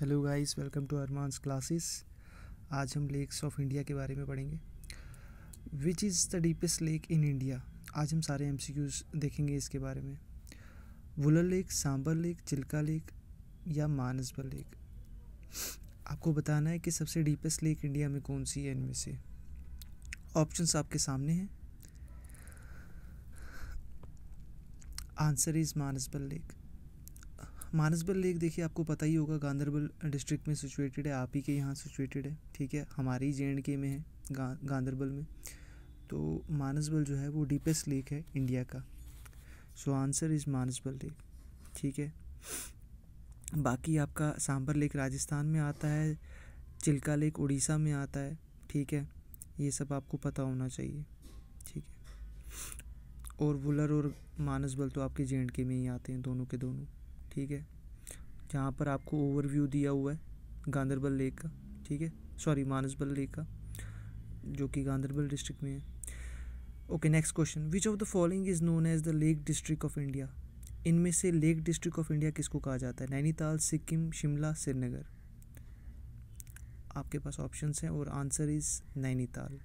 hello guys welcome to Arman's classes आज हम lakes of India के बारे में पढ़ेंगे which is the deepest lake in India आज हम सारे एमसीक्यूज देखेंगे इसके बारे में Wular lake Sambhar lake Chilka lake या मानसबल लेक आपको बताना है कि सबसे डीपेस्ट लेक इंडिया में कौन सी है इनमें से ऑप्शन आपके सामने हैं answer is Manasbal lake Manasbal lake देखिए आपको पता ही होगा गांधरबल डिस्ट्रिक्ट में सिचुएटेड है आप ही के यहाँ सिचुएटेड है ठीक है हमारे ही जे के में है गा, गांधरबल में तो मानसबल जो है वो डीपेस्ट लेक है इंडिया का so answer is Manasbal lake ठीक है बाकी आपका सांबर लेक राजस्थान में आता है चिल्का लेक उड़ीसा में आता है ठीक है ये सब आपको पता होना चाहिए ठीक है और वुलर और मानसबल तो आपके जे के में ही आते हैं दोनों के दोनों ठीक है जहाँ पर आपको ओवरव्यू दिया हुआ है गांधरबल लेक का ठीक है सॉरी मानसबल लेक का जो कि गांधरबल डिस्ट्रिक्ट में है okay next question which of the following is known as the lake district of India इनमें से लेक डिस्ट्रिक्ट ऑफ इंडिया किसको कहा जाता है नैनीताल सिक्किम शिमला श्रीनगर आपके पास ऑप्शंस हैं और आंसर इज़ नैनीताल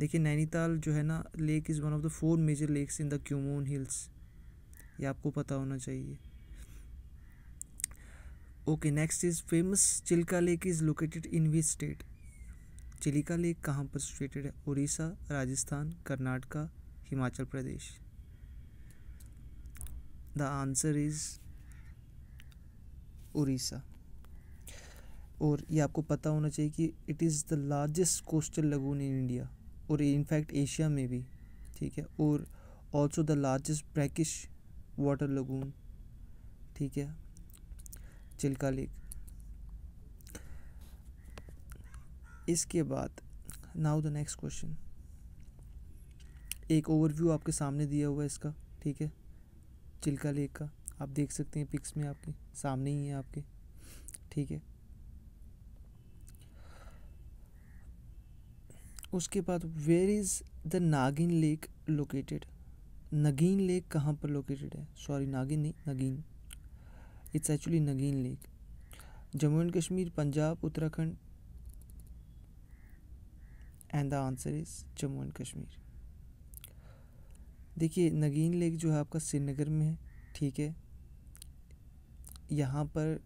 देखिए नैनीताल जो है ना lake is one of the four major lakes in the Kumaon hills ये आपको पता होना चाहिए okay next is famous Chilka lake is located in which state Chilika lake कहाँ पर सिचुएटेड है Orissa Rajasthan Karnataka Himachal Pradesh the answer is Orissa और ये आपको पता होना चाहिए कि it is the largest coastal lagoon in India और इनफैक्ट एशिया में भी ठीक है और also the largest brackish water lagoon ठीक है चिल्का लेक इसके बाद नाउ द नेक्स्ट क्वेश्चन एक ओवरव्यू आपके सामने दिया हुआ है इसका ठीक है चिल्का लेक का आप देख सकते हैं पिक्स में आपके सामने ही है आपके ठीक है उसके बाद where is the Nagin lake located Nagin lake कहाँ पर लोकेटेड है सॉरी नागिन नहीं Nagin it's actually Nagin lake Jammu and Kashmir Punjab Uttarakhand and the answer is Jammu and Kashmir देखिए नगीन लेक जो है आपका श्रीनगर में है ठीक है यहाँ पर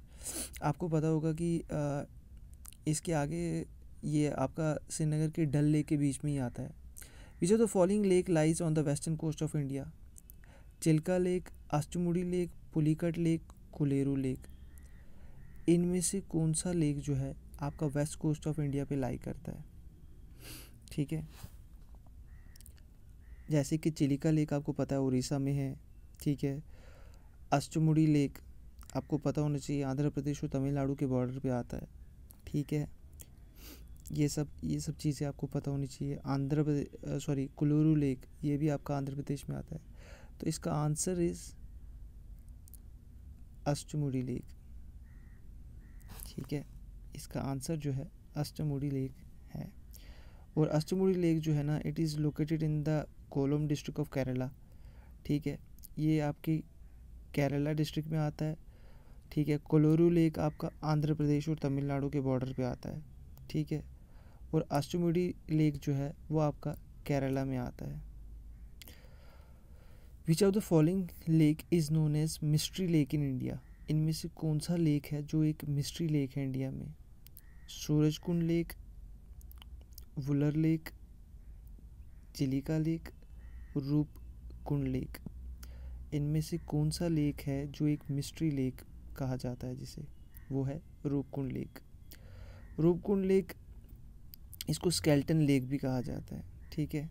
आपको पता होगा कि आ, इसके आगे ये आपका श्रीनगर के डल लेक के बीच में ही आता है which of the following lake lies on the western coast of India Chilka lake Ashtamudi lake Pulicat lake Kolleru lake इनमें से कौन सा लेक जो है आपका वेस्ट कोस्ट ऑफ इंडिया पे लाई करता है ठीक है जैसे कि चिलिका लेक आपको पता है उड़ीसा में है ठीक है अष्टमुड़ी लेक आपको पता होना चाहिए आंध्र प्रदेश और तमिलनाडु के बॉर्डर पे आता है ठीक है ये सब ये सब चीज़ें आपको पता होनी चाहिए आंध्र प्रदेश सॉरी कुलूरू लेक ये भी आपका आंध्र प्रदेश में आता है तो इसका आंसर इज़ अष्टमुड़ी लेक ठीक है इसका आंसर जो है अष्टमुड़ी लेक है और अष्टमुड़ी लेक जो है ना it is located in the Kollam district of Kerala ठीक है ये आपकी केरला डिस्ट्रिक्ट में आता है ठीक है कोलोरू लेक आपका आंध्र प्रदेश और तमिलनाडु के बॉर्डर पे आता है ठीक है और अष्टमुड़ी लेक जो है वो आपका केरला में आता है which of the following lake is known as mystery lake in India इनमें से कौन सा लेक है जो एक मिस्ट्री लेक है इंडिया में Surajkund lake Wular lake Chilika lake Roopkund lake इनमें से कौन सा लेक है जो एक मिस्ट्री लेक कहा जाता है जिसे वो है रूपकुंड लेक रूपकुंड लेक इसको स्केल्टन लेक भी कहा जाता है ठीक है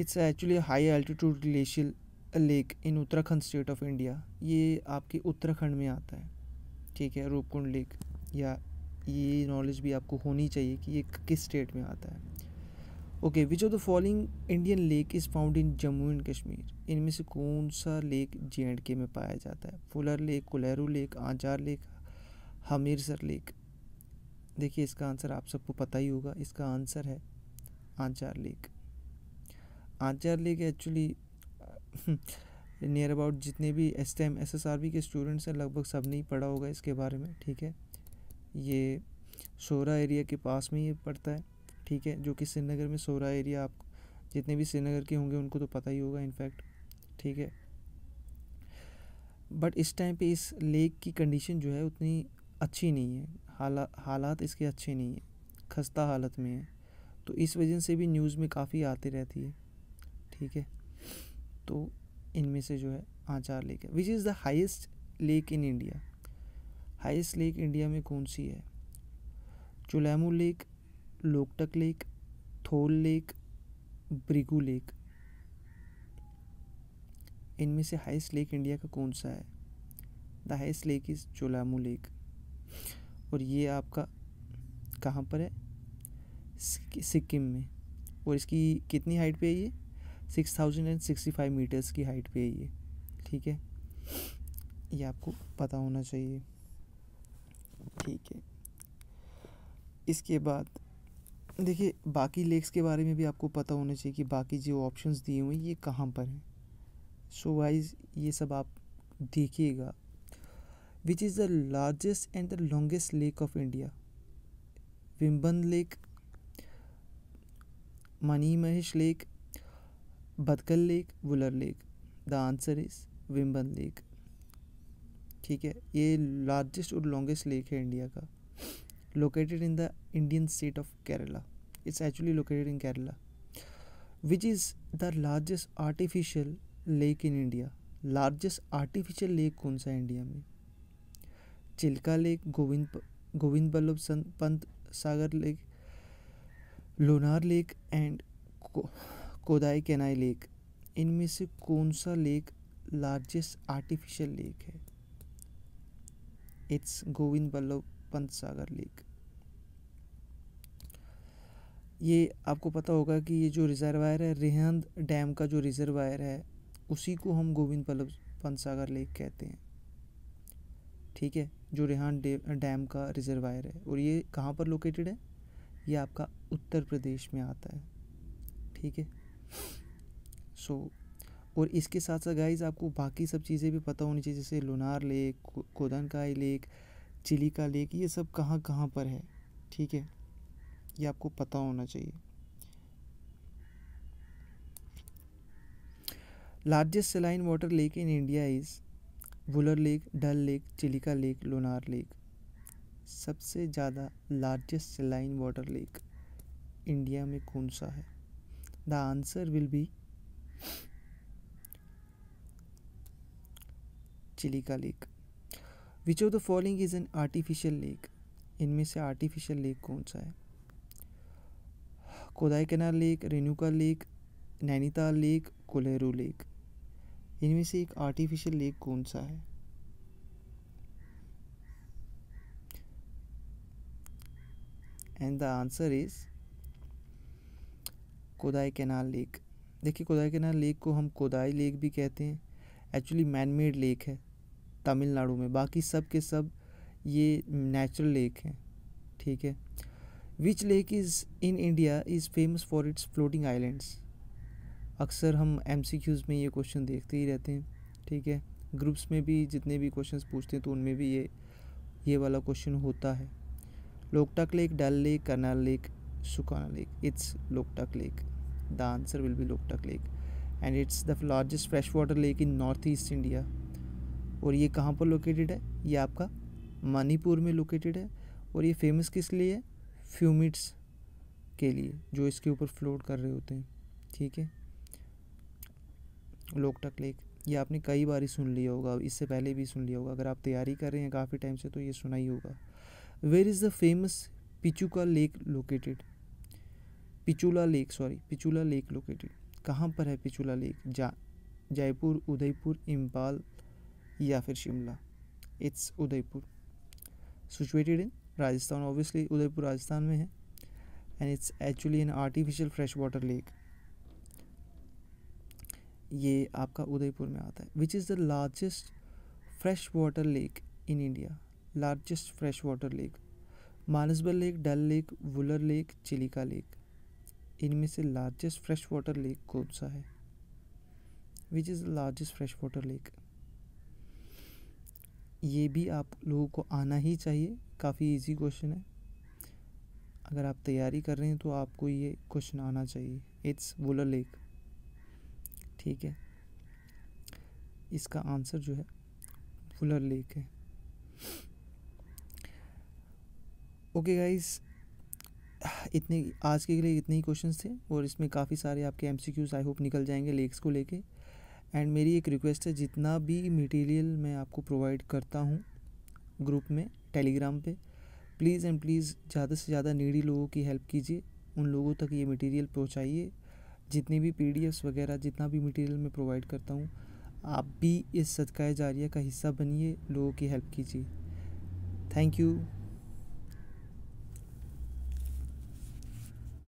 it's actually high altitude glacial lake in Uttarakhand state of India ये आपके उत्तराखंड में आता है ठीक है रूपकुंड लेक या ये नॉलेज भी आपको होनी चाहिए कि ये किस स्टेट में आता है okay which of the following Indian lake is found in Jammu and Kashmir इनमें से कौन सा लेक जे एंड के में पाया जाता है Wular lake Kolleru lake Anchar lake Hamirsar lake देखिए इसका आंसर आप सबको पता ही होगा इसका आंसर है Anchar lake are lake actually near about जितने भी S time S S R B के स्टूडेंट्स हैं लगभग सब ने ही पढ़ा होगा इसके बारे में ठीक है ये सोरा एरिया के पास में ही पड़ता है ठीक है जो कि श्रीनगर में सोरा एरिया आप जितने भी श्रीनगर के होंगे उनको तो पता ही होगा इनफैक्ट ठीक है बट इस टाइम पे इस लेक की कंडीशन जो है उतनी अच्छी नहीं है हाला हालात इसके अच्छे नहीं है खस्ता हालत में है तो इस वजह से भी न्यूज़ में काफ़ी आती रहती है ठीक है तो इनमें से जो है आचार लेक है which is the highest lake in India highest lake India में कौन सी है Cholamu lake Loktak lake Thol lake Bhrigu lake इनमें से हाइस्ट लेक इंडिया का कौन सा है the highest lake is Cholamu lake और ये आपका कहाँ पर है सिक्किम में और इसकी कितनी हाइट पे है ये six thousand and sixty five meters की हाइट पे है ये ठीक है ये आपको पता होना चाहिए ठीक है इसके बाद देखिए बाकी लेक्स के बारे में भी आपको पता होना चाहिए कि बाकी जो ऑप्शंस दिए हुए हैं ये कहाँ पर हैं सो वाइज ये सब आप देखिएगा which is the largest and the longest lake of India Vembanad lake Mani Mahesh lake Bhatkal lake Wular lake the answer is Vembanad lake ठीक है ये लार्जेस्ट और लॉन्गेस्ट लेक है इंडिया का located in the Indian state of Kerala it's actually located in Kerala which is the largest artificial lake in India largest artificial lake कौन सा है India में चिल्का लेक गोविंद गोविंद बल्लभ संत Pant Sagar lake Lonar lake and Kodaikanal lake इनमें से कौन सा लेक लार्जेस्ट आर्टिफिशियल लेक है इट्स गोविंद बल्लभ पंत सागर लेक ये आपको पता होगा कि ये जो रिजर्वायर है रिहंद डैम का जो रिजर्वायर है उसी को हम गोविंद बल्लभ पंत सागर लेक कहते हैं ठीक है जो रिहान डैम का रिजर्वायर है और ये कहाँ पर लोकेटेड है ये आपका उत्तर प्रदेश में आता है ठीक है सो so, और इसके साथ साथ गाइज आपको बाकी सब चीज़ें भी पता होनी चाहिए जैसे Lonar lake Kodaikanal lake Chilika lake ये सब कहाँ कहाँ पर है ठीक है ये आपको पता होना चाहिए largest saline water lake in India is Wular lake Dal lake Chilika lake Lonar lake सबसे ज़्यादा largest saline water lake India में कौन सा है the answer will be Chilika lake which of the following is an artificial lake इनमें से आर्टिफिशियल लेक कौन सा है Kodaikanal lake Renuka lake Nainital lake Kolleru lake इनमें से एक आर्टिफिशियल लेक कौन सा है and the answer is Kodaikanal lake देखिए कोदाई कैनाल लेक को हम कोदाई लेक भी कहते हैं एक्चुअली मैन मेड लेक है तमिलनाडु में बाकी सब के सब ये नेचुरल लेक हैं ठीक है which lake is in India is famous for its floating islands अक्सर हम एम में ये क्वेश्चन देखते ही रहते हैं ठीक है ग्रुप्स में भी जितने भी क्वेश्चन पूछते हैं तो उनमें भी ये ये वाला क्वेश्चन होता है Loktak lake Dal lake Karnal lake Sukhna lake it's Loktak lake the answer will answer Loktak lake and it's the largest fresh water lake in North East India और ये कहाँ पर लोकेटेड है ये आपका मणिपुर में लोकेटेड है और ये फेमस किस लिए है फ्यूमिट्स के लिए जो इसके ऊपर फ्लोट कर रहे होते हैं ठीक है लोकटक लेक ये आपने कई बार ही सुन लिया होगा इससे पहले भी सुन लिया होगा अगर आप तैयारी कर रहे हैं काफ़ी टाइम से तो ये सुना ही होगा where is the famous Pichola lake located Pichola lake sorry Pichola lake located कहाँ पर है पिचूला लेक जा जयपुर उदयपुर इम्फाल या फिर Shimla it's Udaipur situated in Rajasthan obviously Udaipur Rajasthan में है and it's actually an artificial fresh water lake ये आपका उदयपुर में आता है which is the largest fresh water lake in India largest fresh water lake Manasbal lake Dal lake Wular lake Chilika lake इनमें से लार्जेस्ट फ्रेश वाटर लेक कौन सा है which is the largest fresh water lake ये भी आप लोगों को आना ही चाहिए काफ़ी इजी क्वेश्चन है अगर आप तैयारी कर रहे हैं तो आपको ये क्वेश्चन आना चाहिए इट्स वोलर लेक ठीक है इसका आंसर जो है वुलर लेक है ओके गाइस इतने आज के लिए इतने ही क्वेश्चन थे और इसमें काफ़ी सारे आपके M C Qs I hope निकल जाएंगे लेक्स को लेके एंड मेरी एक रिक्वेस्ट है जितना भी मटेरियल मैं आपको प्रोवाइड करता हूँ ग्रुप में टेलीग्राम पे प्लीज़ एंड प्लीज़ ज़्यादा से ज़्यादा नीडी लोगों की हेल्प कीजिए उन लोगों तक ये मटेरियल पहुँचाइए जितने भी पी वगैरह जितना भी मटेरियल मैं प्रोवाइड करता हूँ आप भी इस सदकाए जारिया का हिस्सा बनिए लोगों की हेल्प कीजिए थैंक यू